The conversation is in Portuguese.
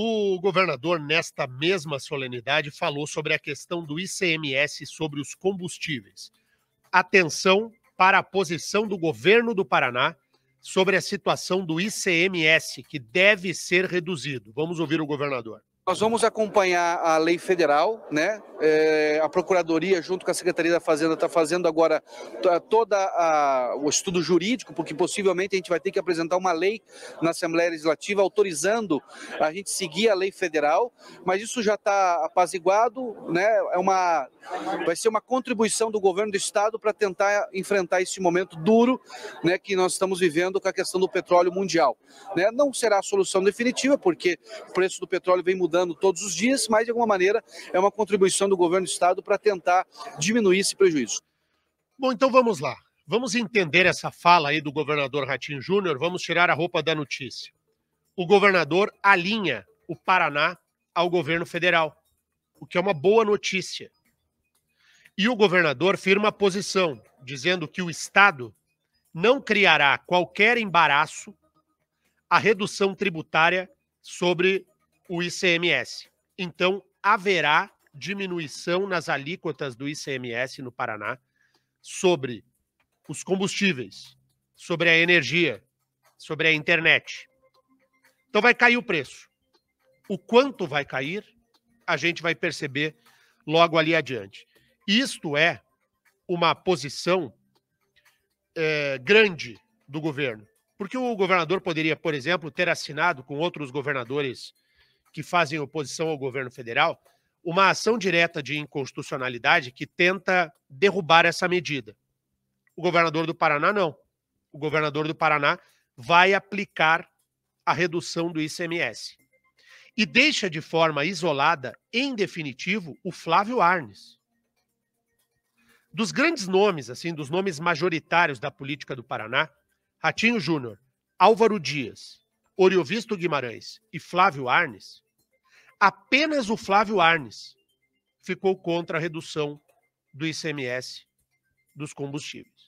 O governador, nesta mesma solenidade, falou sobre a questão do ICMS sobre os combustíveis. Atenção para a posição do governo do Paraná sobre a situação do ICMS, que deve ser reduzido. Vamos ouvir o governador. Nós vamos acompanhar a lei federal, né? É, a Procuradoria, junto com a Secretaria da Fazenda, está fazendo agora todo o estudo jurídico, porque possivelmente a gente vai ter que apresentar uma lei na Assembleia Legislativa autorizando a gente seguir a lei federal, mas isso já está apaziguado, né? É uma, vai ser uma contribuição do governo do Estado para tentar enfrentar esse momento duro né, que nós estamos vivendo com a questão do petróleo mundial. Né? Não será a solução definitiva, porque o preço do petróleo vem mudando dando todos os dias, mas de alguma maneira é uma contribuição do governo do estado para tentar diminuir esse prejuízo. Bom, então vamos lá. Vamos entender essa fala aí do governador Ratinho Júnior, vamos tirar a roupa da notícia. O governador alinha o Paraná ao governo federal, o que é uma boa notícia. E o governador firma a posição, dizendo que o Estado não criará qualquer embaraço à redução tributária sobre o ICMS. Então, haverá diminuição nas alíquotas do ICMS no Paraná sobre os combustíveis, sobre a energia, sobre a internet. Então, vai cair o preço. O quanto vai cair, a gente vai perceber logo ali adiante. Isto é uma posição é, grande do governo. Porque o governador poderia, por exemplo, ter assinado com outros governadores que fazem oposição ao governo federal uma ação direta de inconstitucionalidade que tenta derrubar essa medida. O governador do Paraná não. O governador do Paraná vai aplicar a redução do ICMS. E deixa de forma isolada, em definitivo, o Flávio Arnes. Dos grandes nomes, assim, dos nomes majoritários da política do Paraná, Ratinho Júnior, Álvaro Dias, Oriovisto Guimarães e Flávio Arnes, apenas o Flávio Arnes ficou contra a redução do ICMS dos combustíveis.